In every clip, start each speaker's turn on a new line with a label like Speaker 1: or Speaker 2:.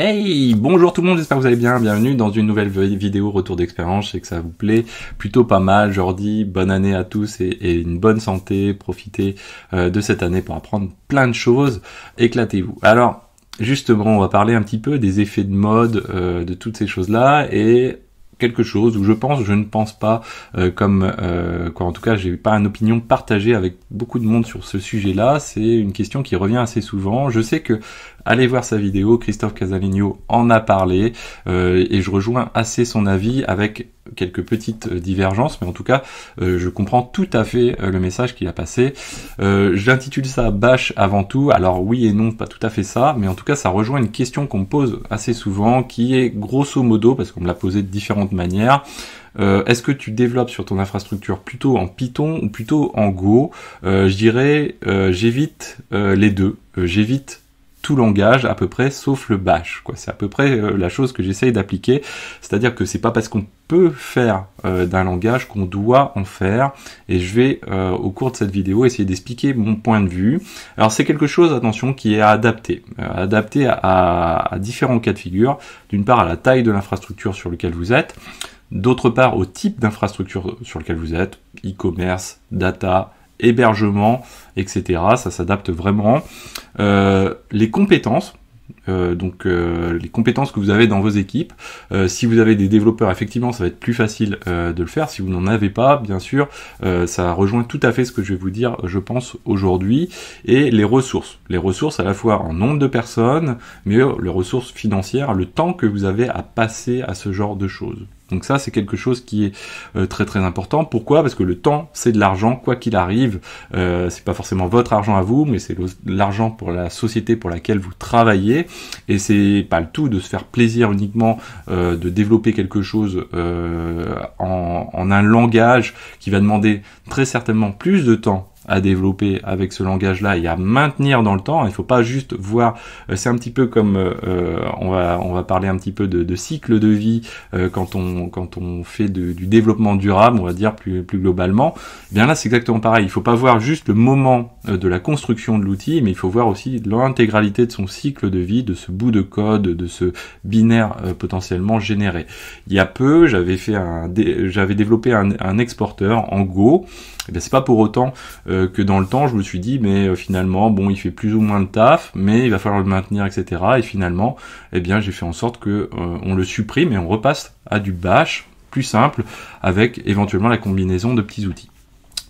Speaker 1: Hey, bonjour tout le monde, j'espère que vous allez bien. Bienvenue dans une nouvelle vidéo retour d'expérience. Je sais que ça vous plaît plutôt pas mal. Jordi, bonne année à tous et, une bonne santé. Profitez euh, de cette année pour apprendre plein de choses. Éclatez-vous. Alors, justement, on va parler un petit peu des effets de mode, euh, de toutes ces choses-là et quelque chose où je pense, je ne pense pas euh, comme quoi. En tout cas, j'ai pas une opinion partagée avec beaucoup de monde sur ce sujet-là. C'est une question qui revient assez souvent. Je sais que Allez voir sa vidéo, Christophe Casaligno en a parlé euh, et je rejoins assez son avis avec quelques petites euh, divergences, mais en tout cas, euh, je comprends tout à fait le message qu'il a passé. J'intitule ça bâche avant tout. Alors oui et non, pas tout à fait ça, mais en tout cas, ça rejoint une question qu'on me pose assez souvent, qui est grosso modo, parce qu'on me l'a posé de différentes manières. Est-ce que tu développes sur ton infrastructure plutôt en Python ou plutôt en Go Je dirais, j'évite les deux. j'évite langage à peu près sauf le bash. Quoi. C'est à peu près euh, la chose que j'essaye d'appliquer. C'est-à-dire que c'est pas parce qu'on peut faire euh, d'un langage qu'on doit en faire. Et je vais euh, au cours de cette vidéo essayer d'expliquer mon point de vue. Alors c'est quelque chose, attention, qui est adapté adapté à, différents cas de figure. D'une part à la taille de l'infrastructure sur lequel vous êtes. D'autre part au type d'infrastructure sur lequel vous êtes. E-commerce, data, hébergement, etc. Ça s'adapte vraiment. Euh, les compétences. Euh, donc euh, les compétences que vous avez dans vos équipes. si vous avez des développeurs, effectivement, ça va être plus facile de le faire. Si vous n'en avez pas, bien sûr, ça rejoint tout à fait ce que je vais vous dire, je pense, aujourd'hui. Et les ressources. Les ressources à la fois en nombre de personnes, mais les ressources financières, le temps que vous avez à passer à ce genre de choses. Donc ça, c'est quelque chose qui est euh, très très important. Pourquoi Parce que le temps, c'est de l'argent, quoi qu'il arrive. Euh, c'est pas forcément votre argent à vous, mais c'est l'argent pour la société pour laquelle vous travaillez. Et c'est pas le tout de se faire plaisir uniquement euh, de développer quelque chose euh, en un langage qui va demander très certainement plus de temps à développer avec ce langage-là et à maintenir dans le temps. Il ne faut pas juste voir, euh, c'est un petit peu comme euh, euh, on, va, on va parler un petit peu de, cycle de vie quand, on, quand on fait du développement durable, on va dire plus, plus globalement. Eh bien là, c'est exactement pareil. Il ne faut pas voir juste le moment de la construction de l'outil, mais il faut voir aussi l'intégralité de son cycle de vie, de ce bout de code, de ce binaire potentiellement généré. Il y a peu, j'avais fait un, j'avais développé un, exporteur en Go. Eh bien c'est pas pour autant euh, que dans le temps, je me suis dit, mais euh, finalement, bon, il fait plus ou moins de taf, mais il va falloir le maintenir, etc. Et finalement, eh bien, j'ai fait en sorte que euh, on le supprime et on repasse à du bash plus simple avec éventuellement la combinaison de petits outils.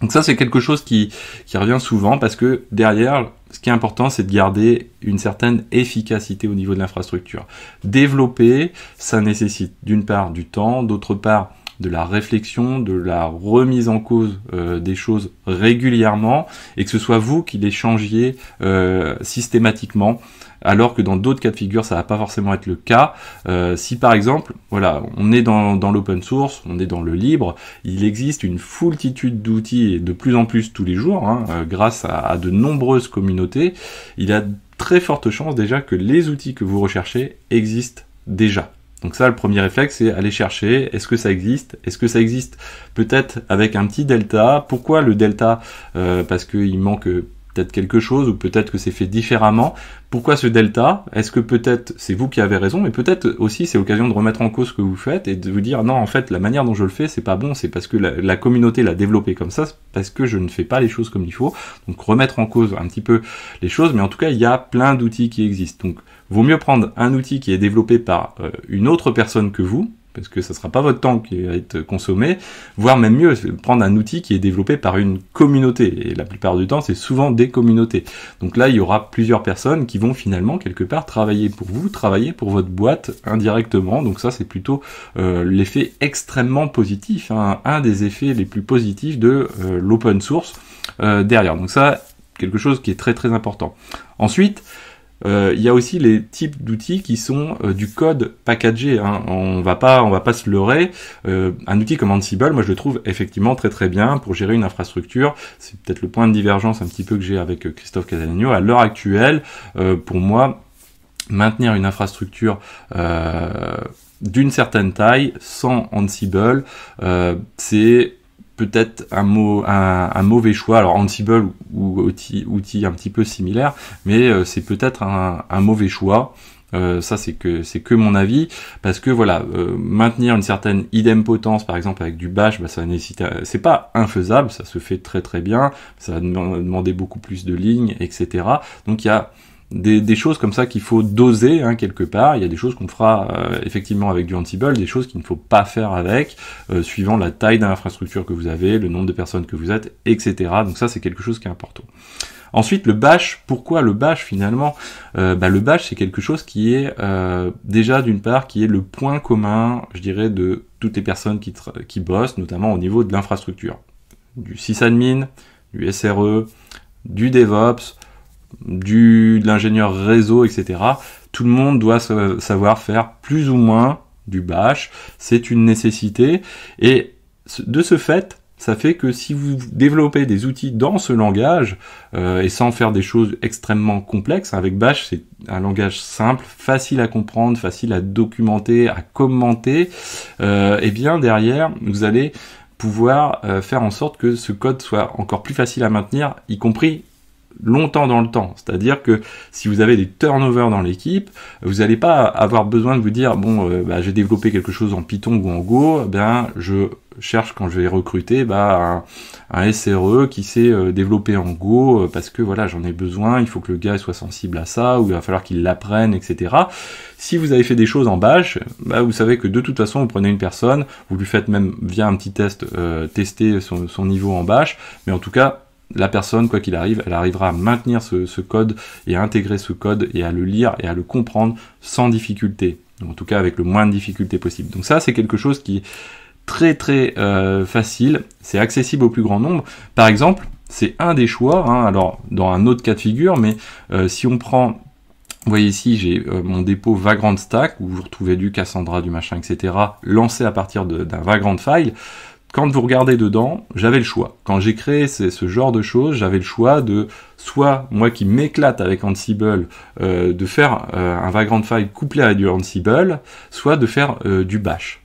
Speaker 1: Donc ça, c'est quelque chose qui revient souvent parce que derrière, ce qui est important, c'est de garder une certaine efficacité au niveau de l'infrastructure. Développer, ça nécessite d'une part du temps, d'autre part de la réflexion, de la remise en cause euh, des choses régulièrement, et que ce soit vous qui les changiez euh, systématiquement, alors que dans d'autres cas de figure, ça va pas forcément être le cas. Euh, si par exemple, voilà, on est dans, l'open source, on est dans le libre, il existe une foultitude d'outils, de plus en plus tous les jours, hein, grâce à, à de nombreuses communautés, il a très forte chance déjà que les outils que vous recherchez existent déjà. Donc ça, le premier réflexe, c'est aller chercher, est-ce que ça existe Est-ce que ça existe peut-être avec un petit delta Pourquoi le delta euh, Parce qu'il manque euh, quelque chose ou peut-être que c'est fait différemment. Pourquoi ce delta Est-ce que peut-être c'est vous qui avez raison, mais peut-être aussi c'est l'occasion de remettre en cause ce que vous faites et de vous dire non, en fait, la manière dont je le fais, c'est pas bon, c'est parce que la, communauté l'a développé comme ça, parce que je ne fais pas les choses comme il faut. Donc remettre en cause un petit peu les choses, mais en tout cas, il y a plein d'outils qui existent. Donc vaut mieux prendre un outil qui est développé par euh, une autre personne que vous, parce que ça sera pas votre temps qui va être consommé, voire même mieux, prendre un outil qui est développé par une communauté. Et la plupart du temps, c'est souvent des communautés. Donc là, il y aura plusieurs personnes qui vont finalement, quelque part, travailler pour vous, travailler pour votre boîte indirectement. Donc ça, c'est plutôt euh, l'effet extrêmement positif, hein, un des effets les plus positifs de euh, l'open source euh, derrière. Donc ça, quelque chose qui est très très important. Ensuite, euh, il y a aussi les types d'outils qui sont euh, du code packagé. Hein. On va pas, on va pas se leurrer. Euh, un outil comme Ansible, moi je le trouve effectivement très très bien pour gérer une infrastructure. C'est peut-être le point de divergence un petit peu que j'ai avec Christophe Casalagno. À l'heure actuelle, pour moi, maintenir une infrastructure d'une certaine taille sans Ansible, c'est peut-être un, mot, un, mauvais choix. Alors Ansible ou, ou outil, outil, un petit peu similaire, mais euh, c'est peut-être un, mauvais choix. Euh, ça c'est que c'est que mon avis parce que voilà euh, maintenir une certaine idempotence par exemple avec du bash bah, ça nécessite c'est pas infaisable ça se fait très très bien ça va demander beaucoup plus de lignes etc donc il y a des, choses comme ça qu'il faut doser hein, quelque part. Il y a des choses qu'on fera euh, effectivement avec du Ansible, des choses qu'il ne faut pas faire avec, euh, suivant la taille d'infrastructure que vous avez, le nombre de personnes que vous êtes, etc. Donc ça, c'est quelque chose qui est important. Ensuite, le bash, pourquoi le bash finalement euh, bah, Le bash, c'est quelque chose qui est déjà d'une part, qui est le point commun, je dirais, de toutes les personnes qui, qui bossent, notamment au niveau de l'infrastructure. Du sysadmin, du SRE, du DevOps, du, de l'ingénieur réseau, etc. Tout le monde doit savoir faire plus ou moins du bash. C'est une nécessité. Et de ce fait, ça fait que si vous développez des outils dans ce langage, euh, et sans faire des choses extrêmement complexes, avec Bash c'est un langage simple, facile à comprendre, facile à documenter, à commenter, euh, et bien derrière, vous allez pouvoir euh, faire en sorte que ce code soit encore plus facile à maintenir, y compris longtemps dans le temps. C'est-à-dire que si vous avez des turnovers dans l'équipe, vous n'allez pas avoir besoin de vous dire bon, euh, bah, j'ai développé quelque chose en Python ou en Go, eh bien je cherche quand je vais recruter bah, un, SRE qui s'est euh, développer développé en Go euh, parce que voilà j'en ai besoin, il faut que le gars soit sensible à ça ou il va falloir qu'il l'apprenne, etc. Si vous avez fait des choses en Bash, vous savez que de toute façon vous prenez une personne, vous lui faites même via un petit test tester son, niveau en Bash, mais en tout cas la personne, quoi qu'il arrive, elle arrivera à maintenir ce, code et à intégrer ce code et à le lire et à le comprendre sans difficulté. En tout cas, avec le moins de difficultés possible. Donc ça, c'est quelque chose qui est très très euh, facile. C'est accessible au plus grand nombre. Par exemple, c'est un des choix. Hein, alors, dans un autre cas de figure, mais euh, si on prend vous voyez ici, j'ai euh, mon dépôt Vagrant Stack, où vous retrouvez du Cassandra, du machin, etc., lancé à partir d'un Vagrant File quand vous regardez dedans, j'avais le choix. Quand j'ai créé ce, ce, genre de choses, j'avais le choix de soit moi qui m'éclate avec Ansible, euh, de faire euh, un Vagrant File couplé à du Ansible, soit de faire euh, du Bash.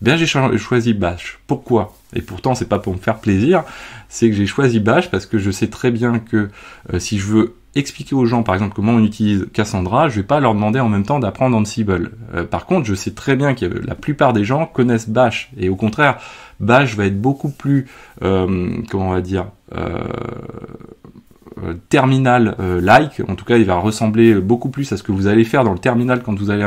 Speaker 1: Bien, j'ai choisi Bash. Pourquoi Et pourtant, c'est pas pour me faire plaisir. C'est que j'ai choisi Bash parce que je sais très bien que si je veux expliquer aux gens, par exemple, comment on utilise Cassandra, je vais pas leur demander en même temps d'apprendre Ansible. Euh, par contre, je sais très bien que la plupart des gens connaissent Bash, et au contraire, Bash va être beaucoup plus, euh, comment on va dire, euh, terminal like, en tout cas il va ressembler beaucoup plus à ce que vous allez faire dans le terminal quand vous allez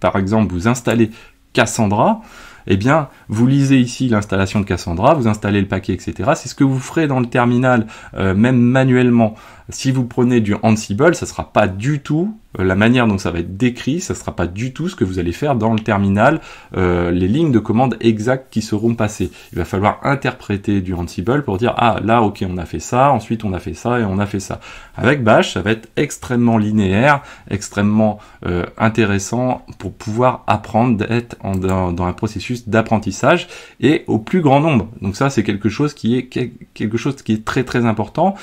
Speaker 1: par exemple vous installer Cassandra, eh bien, vous lisez ici l'installation de Cassandra, vous installez le paquet, etc. C'est ce que vous ferez dans le terminal, euh, même manuellement. Si vous prenez du Ansible, ça ne sera pas du tout euh, la manière dont ça va être décrit, ça ne sera pas du tout ce que vous allez faire dans le terminal, euh, les lignes de commande exactes qui seront passées. Il va falloir interpréter du Ansible pour dire ah là ok on a fait ça, ensuite on a fait ça et on a fait ça. Avec Bash, ça va être extrêmement linéaire, extrêmement euh, intéressant pour pouvoir apprendre d'être dans, dans, un processus d'apprentissage et au plus grand nombre. Donc ça c'est quelque chose qui est quelque chose qui est très très important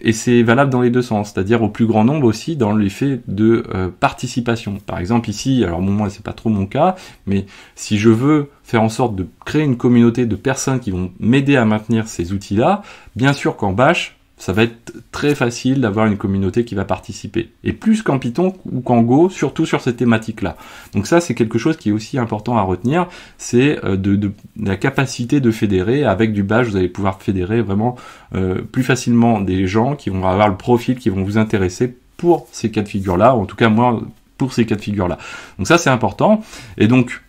Speaker 1: et c'est valable dans les deux sens, c'est-à-dire au plus grand nombre aussi dans l'effet de euh, participation. Par exemple ici, alors bon, moi c'est pas trop mon cas, mais si je veux faire en sorte de créer une communauté de personnes qui vont m'aider à maintenir ces outils-là, bien sûr qu'en bash, ça va être très facile d'avoir une communauté qui va participer. Et plus qu'en Python ou qu'en Go, surtout sur ces thématiques-là. Donc ça, c'est quelque chose qui est aussi important à retenir, c'est euh, de, la capacité de fédérer. Avec du badge, vous allez pouvoir fédérer vraiment euh, plus facilement des gens qui vont avoir le profil, qui vont vous intéresser pour ces cas de figure-là, en tout cas moi, pour ces cas de figure-là. Donc ça, c'est important. Et donc,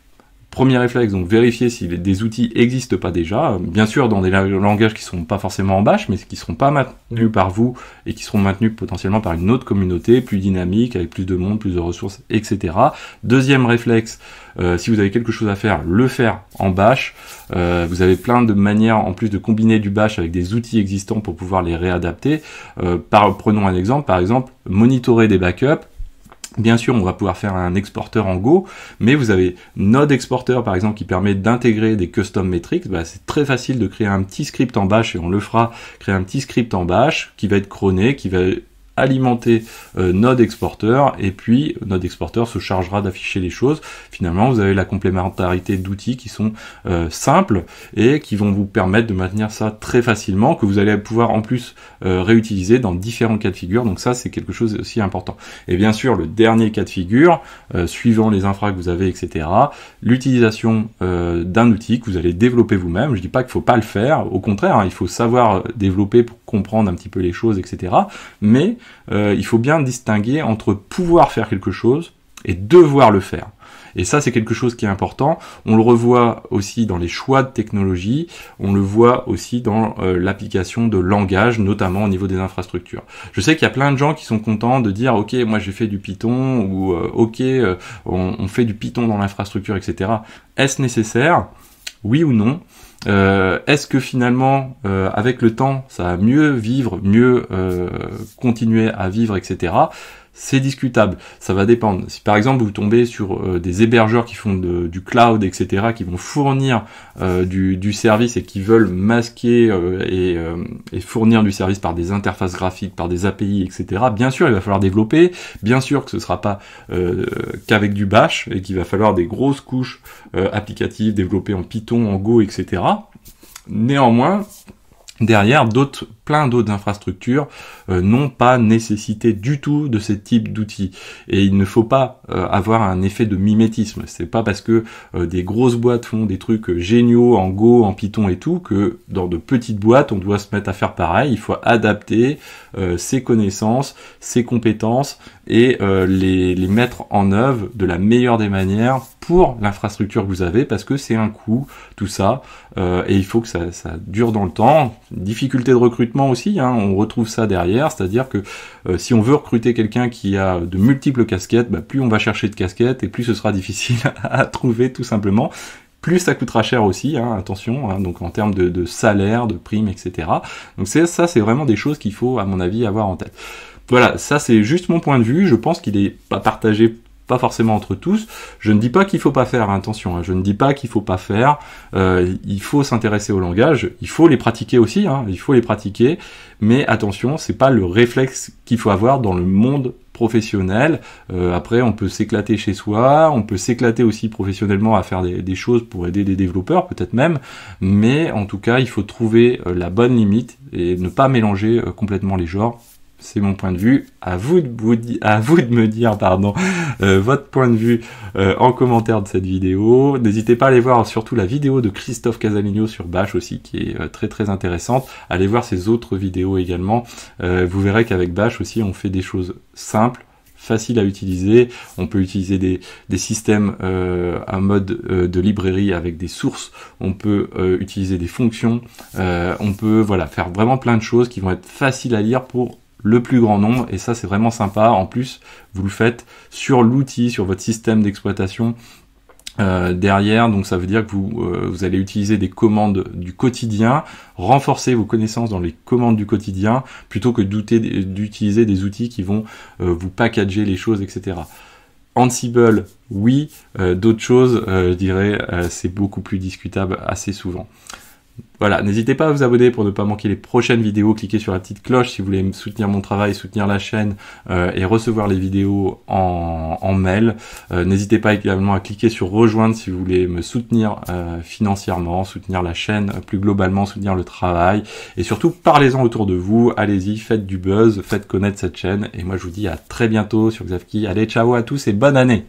Speaker 1: Premier réflexe, donc vérifier si des outils existent pas déjà, bien sûr dans des langages qui sont pas forcément en bash, mais qui seront pas maintenus par vous et qui seront maintenus potentiellement par une autre communauté plus dynamique, avec plus de monde, plus de ressources, etc. Deuxième réflexe, euh, si vous avez quelque chose à faire, le faire en bash. Euh, vous avez plein de manières en plus de combiner du bash avec des outils existants pour pouvoir les réadapter. Euh, par, prenons un exemple, par exemple, monitorer des backups Bien sûr, on va pouvoir faire un exporteur en Go, mais vous avez Node Exporter par exemple qui permet d'intégrer des custom metrics. Bah, c'est très facile de créer un petit script en bash et on le fera créer un petit script en bash qui va être chroné, qui va alimenter euh, Node Exporter et puis Node exporteur se chargera d'afficher les choses. Finalement, vous avez la complémentarité d'outils qui sont euh, simples et qui vont vous permettre de maintenir ça très facilement, que vous allez pouvoir en plus euh, réutiliser dans différents cas de figure. Donc ça, c'est quelque chose aussi important. Et bien sûr, le dernier cas de figure, suivant les infra que vous avez, etc., l'utilisation d'un outil que vous allez développer vous-même. Je dis pas qu'il faut pas le faire, au contraire, hein, il faut savoir développer pour comprendre un petit peu les choses, etc. Mais euh, il faut bien distinguer entre pouvoir faire quelque chose et devoir le faire. Et ça, c'est quelque chose qui est important. On le revoit aussi dans les choix de technologie, on le voit aussi dans euh, l'application de langage, notamment au niveau des infrastructures. Je sais qu'il y a plein de gens qui sont contents de dire, OK, moi j'ai fait du Python, ou euh, OK, on, fait du Python dans l'infrastructure, etc. Est-ce nécessaire Oui ou non euh, est-ce que finalement, euh, avec le temps, ça va mieux vivre, mieux euh, continuer à vivre, etc c'est discutable. Ça va dépendre. Si par exemple vous tombez sur euh, des hébergeurs qui font du cloud, etc., qui vont fournir euh, du, service et qui veulent masquer euh, et, et, fournir du service par des interfaces graphiques, par des API, etc., bien sûr il va falloir développer, bien sûr que ce ne sera pas qu'avec du bash et qu'il va falloir des grosses couches applicatives développées en Python, en Go, etc. Néanmoins, derrière, d'autres plein d'autres infrastructures euh, n'ont pas nécessité du tout de ce type d'outils. Et il ne faut pas euh, avoir un effet de mimétisme. C'est pas parce que euh, des grosses boîtes font des trucs géniaux en Go, en Python et tout, que dans de petites boîtes, on doit se mettre à faire pareil. Il faut adapter ses connaissances, ses compétences et les, les mettre en œuvre de la meilleure des manières pour l'infrastructure que vous avez parce que c'est un coût, tout ça, et il faut que ça, ça dure dans le temps. Difficulté de recrutement aussi, hein, on retrouve ça derrière, c'est-à-dire que euh, si on veut recruter quelqu'un qui a de multiples casquettes, bah, plus on va chercher de casquettes et plus ce sera difficile à trouver tout simplement plus ça coûtera cher aussi, hein, attention, hein, donc en termes de, salaire, de primes, etc. Donc ça, c'est vraiment des choses qu'il faut, à mon avis, avoir en tête. Voilà, ça c'est juste mon point de vue, je pense qu'il est pas partagé pas forcément entre tous. Je ne dis pas qu'il faut pas faire, attention, hein. je ne dis pas qu'il faut pas faire. Euh, il faut s'intéresser au langage, il faut les pratiquer aussi, hein. il faut les pratiquer, mais attention, c'est pas le réflexe qu'il faut avoir dans le monde professionnel. Euh, après, on peut s'éclater chez soi, on peut s'éclater aussi professionnellement à faire des choses pour aider des développeurs, peut-être même, mais en tout cas, il faut trouver euh, la bonne limite et ne pas mélanger complètement les genres c'est mon point de vue. À vous de, à vous de me dire pardon, euh, votre point de vue euh, en commentaire de cette vidéo. N'hésitez pas à aller voir surtout la vidéo de Christophe Casaligno sur Bash aussi, qui est euh, très très intéressante. Allez voir ses autres vidéos également. vous verrez qu'avec Bash aussi, on fait des choses simples faciles à utiliser. On peut utiliser des, systèmes en mode de librairie avec des sources. On peut utiliser des fonctions. on peut voilà faire vraiment plein de choses qui vont être faciles à lire pour le plus grand nombre et ça c'est vraiment sympa. En plus, vous le faites sur l'outil, sur votre système d'exploitation euh, derrière, donc ça veut dire que vous, euh, vous allez utiliser des commandes du quotidien, renforcer vos connaissances dans les commandes du quotidien, plutôt que douter d'utiliser des outils qui vont euh, vous packager les choses, etc. Ansible, oui, d'autres choses, je dirais, c'est beaucoup plus discutable assez souvent. Voilà, n'hésitez pas à vous abonner pour ne pas manquer les prochaines vidéos. Cliquez sur la petite cloche si vous voulez soutenir mon travail, soutenir la chaîne euh, et recevoir les vidéos en, en mail. Euh, n'hésitez pas également à cliquer sur rejoindre si vous voulez me soutenir euh, financièrement, soutenir la chaîne plus globalement, soutenir le travail. Et surtout, parlez-en autour de vous. Allez-y, faites du buzz, faites connaître cette chaîne. Et moi, je vous dis à très bientôt sur Xavki. Allez, ciao à tous et bonne année